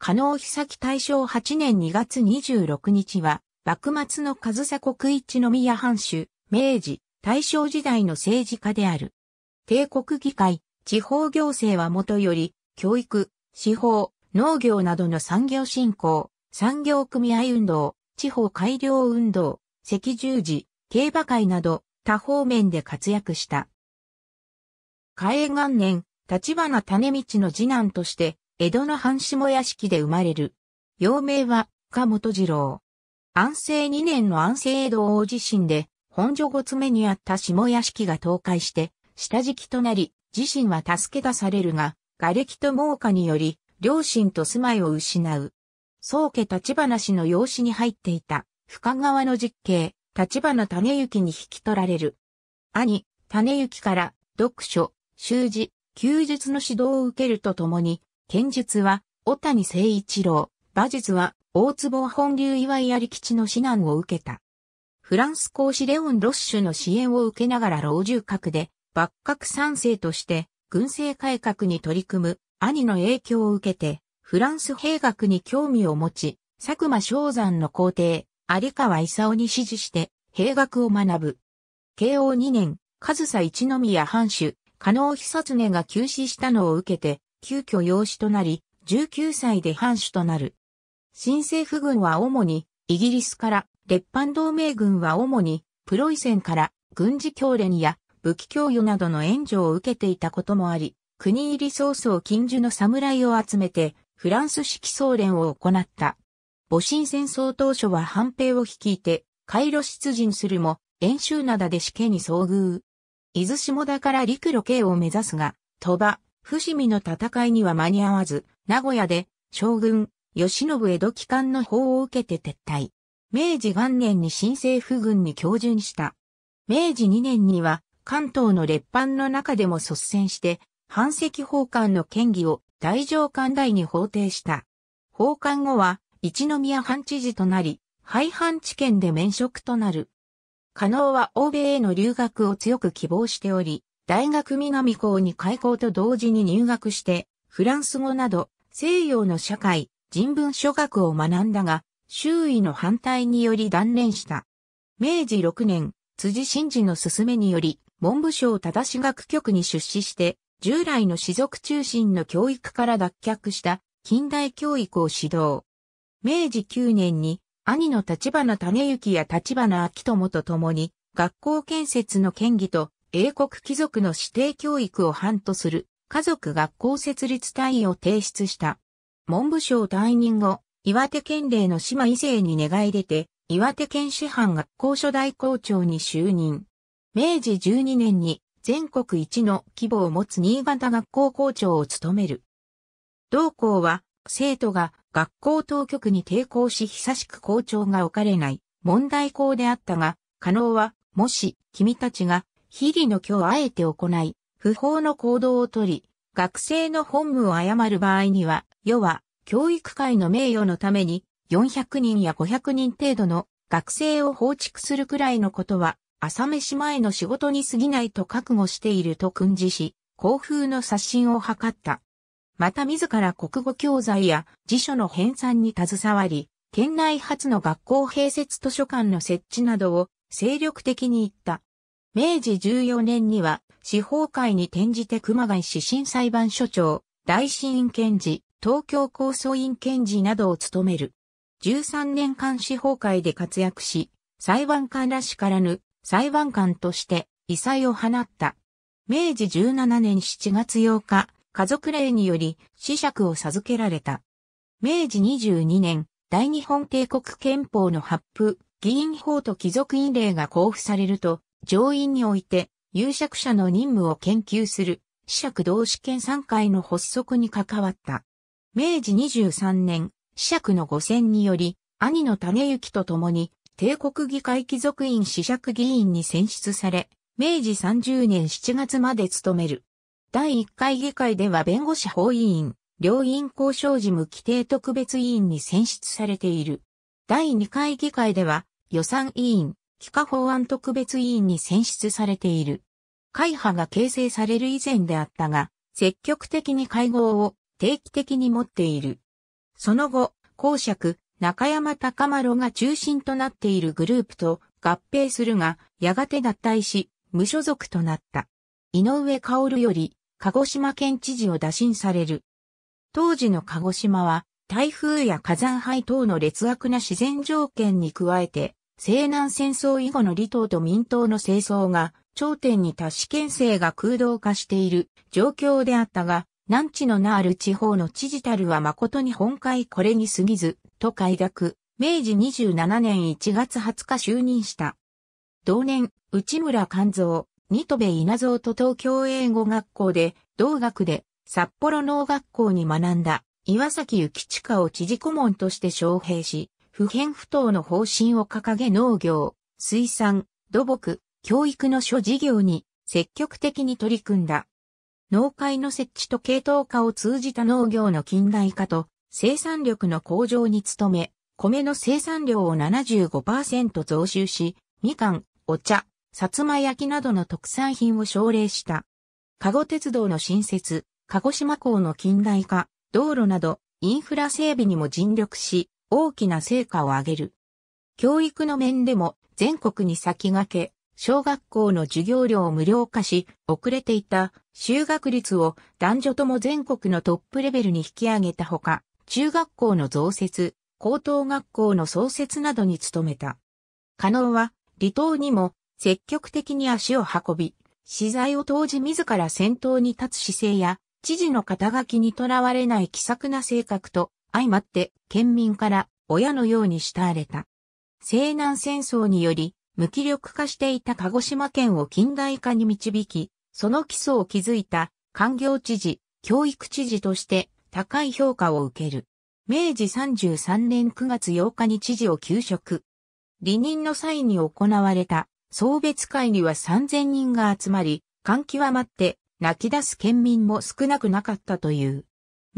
加納久木大正8年2月26日は、幕末の上総国一宮藩主、明治、大正時代の政治家である。帝国議会、地方行政はもとより、教育、司法、農業などの産業振興、産業組合運動、地方改良運動、赤十字、競馬会など多方面で活躍した。嘉永元年、立花種道の次男として、江戸の半下屋敷で生まれる。幼名は、岡本次郎。安政2年の安政江戸大地震で、本所五つ目にあった下屋敷が倒壊して、下敷きとなり、自身は助け出されるが、瓦礫と猛火により、両親と住まいを失う。宗家立花氏の養子に入っていた、深川の実兄立花種行に引き取られる。兄、種行から、読書、習字、休日の指導を受けるとともに、剣術は、小谷誠一郎、馬術は、大坪本流岩井有吉の指南を受けた。フランス公使レオン・ロッシュの支援を受けながら老中閣で、幕閣三世として、軍政改革に取り組む、兄の影響を受けて、フランス兵学に興味を持ち、佐久間昭山の皇帝、有川勲に指示して、兵学を学ぶ。慶応2年、上総一宮藩主、加納久常が急死したのを受けて、急遽養子となり、19歳で藩主となる。新政府軍は主に、イギリスから、列藩同盟軍は主に、プロイセンから、軍事教練や武器供与などの援助を受けていたこともあり、国入り早々近所の侍を集めて、フランス式総連を行った。戊辰戦争当初は反兵を率いて、回路出陣するも、演習灘で死刑に遭遇。伊豆下田から陸路系を目指すが、鳥羽、伏見の戦いには間に合わず、名古屋で将軍、吉信江戸機関の法を受けて撤退。明治元年に新政府軍に教順した。明治2年には関東の列藩の中でも率先して、藩籍法官の権議を大上官大に法定した。法官後は、一宮藩知事となり、廃藩置県で免職となる。可能は欧米への留学を強く希望しており、大学南校に開校と同時に入学して、フランス語など西洋の社会、人文書学を学んだが、周囲の反対により断念した。明治6年、辻真治の勧めにより、文部省正し学局に出資して、従来の士族中心の教育から脱却した近代教育を指導。明治9年に兄の立花種幸や立花明友と共に学校建設の権議と英国貴族の指定教育を範とする家族学校設立単位を提出した。文部省退任後、岩手県令の島伊勢に願い出て、岩手県市販学校初代校長に就任。明治12年に全国一の規模を持つ新潟学校校長を務める。同校は生徒が学校当局に抵抗し久しく校長が置かれない問題校であったが、可能はもし君たちが非々の挙をあえて行い、不法の行動をとり、学生の本務を誤る場合には、世は、教育界の名誉のために、400人や500人程度の学生を放逐するくらいのことは、朝飯前の仕事に過ぎないと覚悟していると訓示し、校風の刷新を図った。また自ら国語教材や辞書の編纂に携わり、県内初の学校併設図書館の設置などを精力的に言った。明治14年には司法会に転じて熊谷市新裁判所長、大審院検事、東京高層院検事などを務める。13年間司法会で活躍し、裁判官らしからぬ裁判官として異彩を放った。明治17年7月8日、家族令により死釈を授けられた。明治22年、大日本帝国憲法の発布、議員法と貴族院令が交付されると、上院において、有釈者の任務を研究する、死釈同志権3会の発足に関わった。明治23年、死釈の五選により、兄の種行と共に、帝国議会貴族院死釈議員に選出され、明治30年7月まで務める。第1回議会では弁護士法委員、両院交渉事務規定特別委員に選出されている。第2回議会では、予算委員、帰化法案特別委員に選出されている。会派が形成される以前であったが、積極的に会合を定期的に持っている。その後、公爵、中山隆丸が中心となっているグループと合併するが、やがて脱退し、無所属となった。井上薫より、鹿児島県知事を打診される。当時の鹿児島は、台風や火山灰等の劣悪な自然条件に加えて、西南戦争以後の離島と民党の清掃が頂点に達し県政が空洞化している状況であったが、南地の名ある地方の知事たるは誠に本会これに過ぎず、と改革、明治27年1月20日就任した。同年、内村勘蔵、二戸部稲造と東京英語学校で、同学で札幌農学校に学んだ岩崎幸親を知事顧問として招聘し、不遍不当の方針を掲げ農業、水産、土木、教育の諸事業に積極的に取り組んだ。農会の設置と系統化を通じた農業の近代化と生産力の向上に努め、米の生産量を75%増収し、みかん、お茶、さつま焼きなどの特産品を奨励した。加護鉄道の新設、鹿児島港の近代化、道路などインフラ整備にも尽力し、大きな成果を上げる。教育の面でも全国に先駆け、小学校の授業料を無料化し、遅れていた就学率を男女とも全国のトップレベルに引き上げたほか、中学校の増設、高等学校の創設などに努めた。可能は離島にも積極的に足を運び、資材を投じ自ら先頭に立つ姿勢や、知事の肩書きにとらわれない気さくな性格と、相まって県民から親のように慕われた。西南戦争により無気力化していた鹿児島県を近代化に導き、その基礎を築いた官業知事、教育知事として高い評価を受ける。明治33年9月8日に知事を休職。離任の際に行われた送別会には3000人が集まり、感極まって泣き出す県民も少なくなかったという。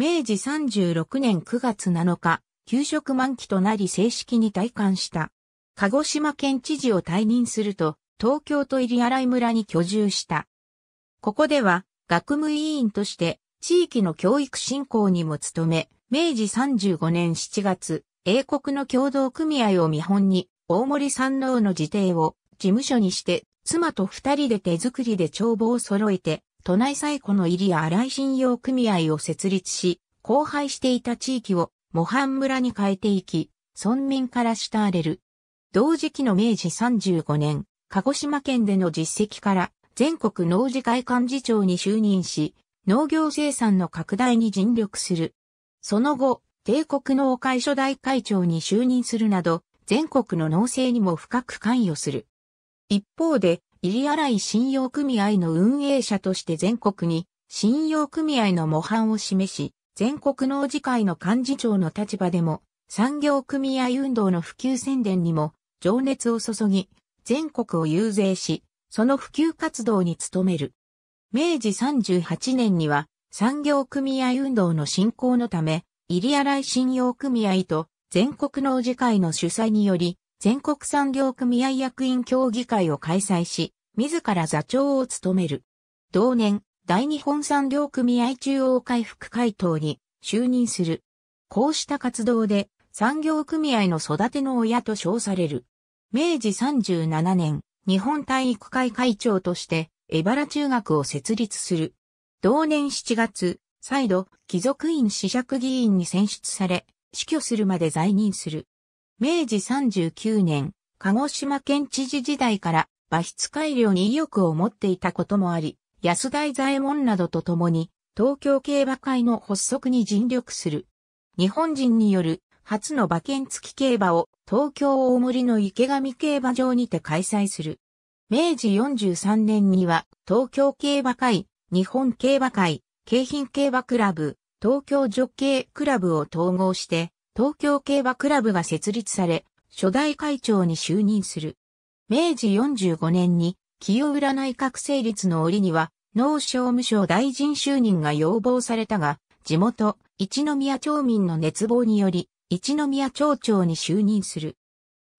明治36年9月7日、給食満期となり正式に退官した。鹿児島県知事を退任すると、東京都入新井村に居住した。ここでは、学務委員として、地域の教育振興にも努め、明治35年7月、英国の共同組合を見本に、大森山王の辞邸を事務所にして、妻と二人で手作りで帳簿を揃えて、都内最古の入谷新井信用組合を設立し、荒廃していた地域を模範村に変えていき、村民から慕われる。同時期の明治35年、鹿児島県での実績から全国農事会幹事長に就任し、農業生産の拡大に尽力する。その後、帝国農会初代会長に就任するなど、全国の農政にも深く関与する。一方で、入新井信用組合の運営者として全国に信用組合の模範を示し、全国農事会の幹事長の立場でも、産業組合運動の普及宣伝にも情熱を注ぎ、全国を遊説し、その普及活動に努める。明治38年には産業組合運動の振興のため、入新井信用組合と全国農事会の主催により、全国産業組合役員協議会を開催し、自ら座長を務める。同年、大日本産業組合中央会副会頭に就任する。こうした活動で産業組合の育ての親と称される。明治37年、日本体育会会長として、荏原中学を設立する。同年7月、再度、貴族院子爵議員に選出され、死去するまで在任する。明治39年、鹿児島県知事時代から馬筆改良に意欲を持っていたこともあり、安大左衛門などと共に、東京競馬会の発足に尽力する。日本人による初の馬券付き競馬を東京大森の池上競馬場にて開催する。明治43年には東京競馬会、日本競馬会、京浜競馬クラブ、東京女系クラブを統合して東京競馬クラブが設立され、初代会長に就任する。明治45年に清浦内閣成立の折には農商務省大臣就任が要望されたが、地元、一宮町民の熱望により、一宮町長に就任する。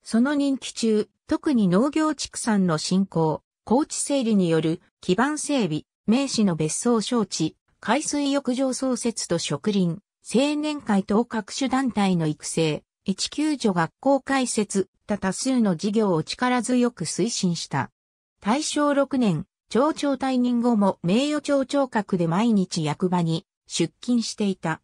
その任期中、特に農業畜産の振興、高地整理による基盤整備、名士の別荘招致、海水浴場創設と植林、青年会等各種団体の育成、一救助学校開設、った多数の事業を力強く推進した。大正6年、町長退任後も名誉町長閣で毎日役場に出勤していた。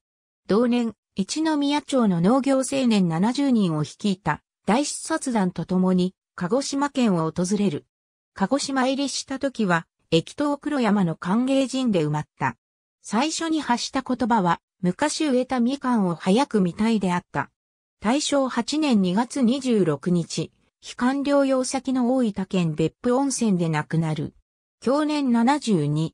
同年、一宮町の農業青年70人を率いた大視察団と共に鹿児島県を訪れる。鹿児島入りした時は、駅頭黒山の歓迎陣で埋まった。最初に発した言葉は、昔植えたみかんを早く見たいであった。大正8年2月26日、悲観療養先の大分県別府温泉で亡くなる。去年72。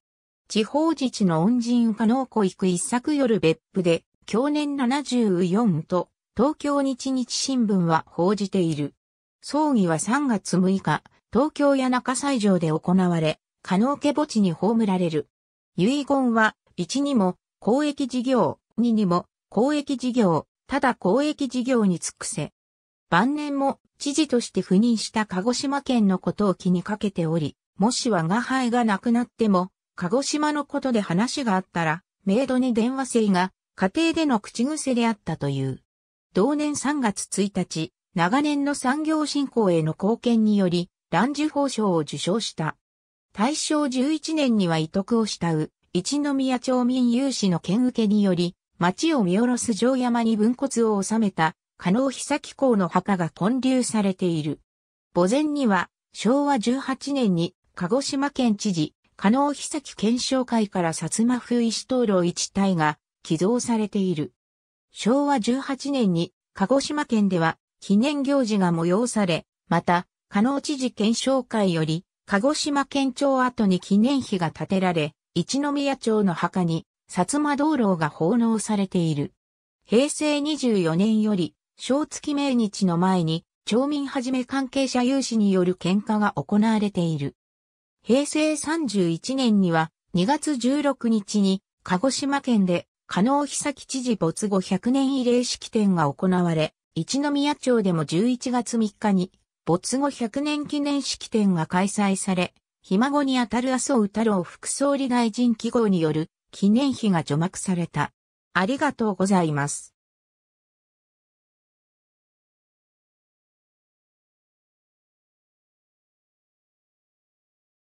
地方自治の恩人加納湖行く一作夜別府で、去年74と、東京日日新聞は報じている。葬儀は3月6日、東京谷中西城で行われ、加納家墓地に葬られる。遺言は、1にも、公益事業、2にも、公益事業、ただ公益事業に尽くせ。晩年も知事として赴任した鹿児島県のことを気にかけており、もし我が輩が亡くなっても、鹿児島のことで話があったら、メイドに電話せいが、家庭での口癖であったという。同年3月1日、長年の産業振興への貢献により、乱受報賞を受賞した。大正11年には委徳を慕う、一宮町民有志の県受けにより、町を見下ろす城山に分骨を収めた、加納久紀公の墓が建立されている。墓前には、昭和18年に、鹿児島県知事、加納久紀県商会から薩摩風石灯籠一体が寄贈されている。昭和18年に、鹿児島県では、記念行事が催され、また、加納知事検証会より、鹿児島県庁跡に記念碑が建てられ、一宮町の墓に薩摩道路が奉納されている。平成24年より、正月命日の前に、町民はじめ関係者有志による喧嘩が行われている。平成31年には、2月16日に、鹿児島県で、加納久木知事没後100年慰霊式典が行われ、一宮町でも11月3日に、没後100年記念式典が開催され、ひ孫にあたる麻生太郎副総理大臣記号による記念碑が除幕された。ありがとうございます。